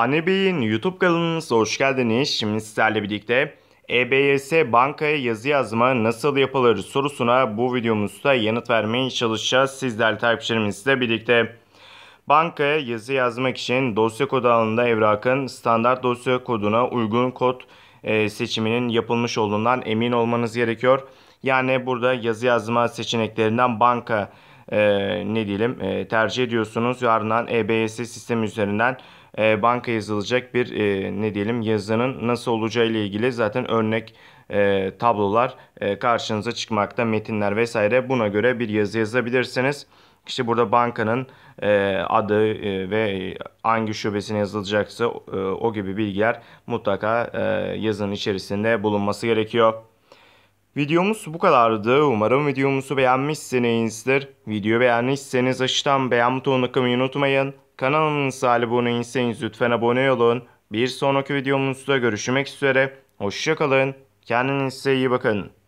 Ani Bey'in YouTube kanalınıza hoş geldiniz. Şimdi sizlerle birlikte EBS bankaya yazı yazma nasıl yapılır sorusuna bu videomuzda yanıt vermeye çalışacağız. Sizler takipçilerimizle birlikte. Bankaya yazı yazmak için dosya kodu alanında evrakın standart dosya koduna uygun kod e, seçiminin yapılmış olduğundan emin olmanız gerekiyor. Yani burada yazı yazma seçeneklerinden banka e, ne diyelim e, tercih ediyorsunuz. Yarından EBS sistemi üzerinden e, banka yazılacak bir e, ne diyelim yazının nasıl olacağı ile ilgili zaten örnek e, tablolar e, karşınıza çıkmakta metinler vesaire buna göre bir yazı yazabilirsiniz. İşte burada bankanın e, adı e, ve hangi şubesine yazılacaksa e, o gibi bilgiler mutlaka e, yazının içerisinde bulunması gerekiyor. Videomuz bu kadardı. Umarım videomuzu beğenmişsinizdir. Videoyu beğendiyseniz aşağıdan beğen butonuna tıklamayı unutmayın. Kanalımıza sahibi aboneyseniz lütfen abone olun. Bir sonraki videomuzda görüşmek üzere. Hoşçakalın. Kendinize iyi bakın.